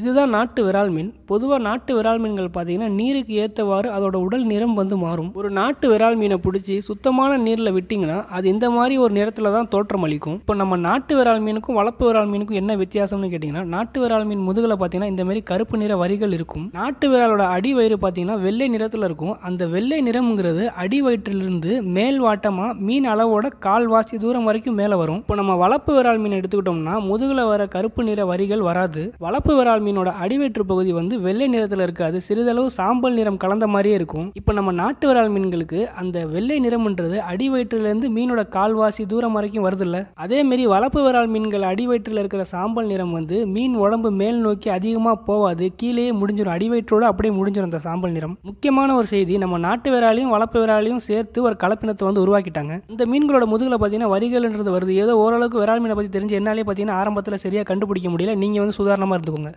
இதுதான் நாட்டு விரால் மீன் பொதுவாக நாட்டு விரால் மீன்கள் பார்த்தீங்கன்னா நீருக்கு ஏற்றவாறு அதோட உடல் நிறம் வந்து மாறும் ஒரு நாட்டு விரால் மீனை பிடிச்சி சுத்தமான நீரில் விட்டிங்கன்னா அது இந்த மாதிரி ஒரு நிறத்தில் தான் தோற்றம் அளிக்கும் இப்போ நம்ம நாட்டு விரால் மீனுக்கும் வளப்பு விரால் மீனுக்கும் என்ன வித்தியாசம்னு கேட்டிங்கன்னா நாட்டு விரால் மீன் முதுகில் பார்த்தீங்கன்னா இந்த மாதிரி கருப்பு நிற வரிகள் இருக்கும் நாட்டு விராலோட அடி வயிறு பார்த்தீங்கன்னா வெள்ளை நிறத்தில் இருக்கும் அந்த வெள்ளை நிறம்ங்கிறது அடி வயிற்றிலிருந்து மேல் வாட்டமாக மீன் அளவோட கால்வாசி தூரம் வரைக்கும் மேலே வரும் இப்போ நம்ம வளப்பு விரால் மீன் எடுத்துக்கிட்டோம்னா முதுகில் வர கருப்பு நிற வரிகள் வராது வளப்பு விரால் மீனோட அடிவயிற்று பகுதி வந்து வெள்ளை நிறத்தில் இருக்காது சிறிதளவு சாம்பல் நிறம் கலந்த மாதிரியே இருக்கும் இப்போ நம்ம நாட்டு வரால் மீன்களுக்கு அந்த வெள்ளை நிறம்ன்றது அடிவயிற்றுலேருந்து மீனோட கால்வாசி தூரம் வரைக்கும் வருதில்ல அதேமாரி வளப்பு வரால் மீன்கள் அடிவயிற்றில் இருக்கிற சாம்பல் நிறம் வந்து மீன் உடம்பு மேல் நோக்கி அதிகமாக போகாது கீழே முடிஞ்சிடும் அடிவயிற்றோடு அப்படியே முடிஞ்சிடும் அந்த சாம்பல் நிறம் முக்கியமான ஒரு செய்தி நம்ம நாட்டு விராலையும் வளப்பு விராலையும் சேர்த்து ஒரு கலப்பினத்தை வந்து உருவாக்கிட்டாங்க இந்த மீன்களோட முதுகில் பார்த்தீங்கன்னா வரிகள்ன்றது வருது ஏதோ ஓரளவுக்கு விரால் மீனை பற்றி தெரிஞ்சு என்னாலே பார்த்தீங்கன்னா ஆரம்பத்தில் சரியாக கண்டுபிடிக்க முடியல நீங்கள் வந்து சுதாரணமாக இருந்துக்கோங்க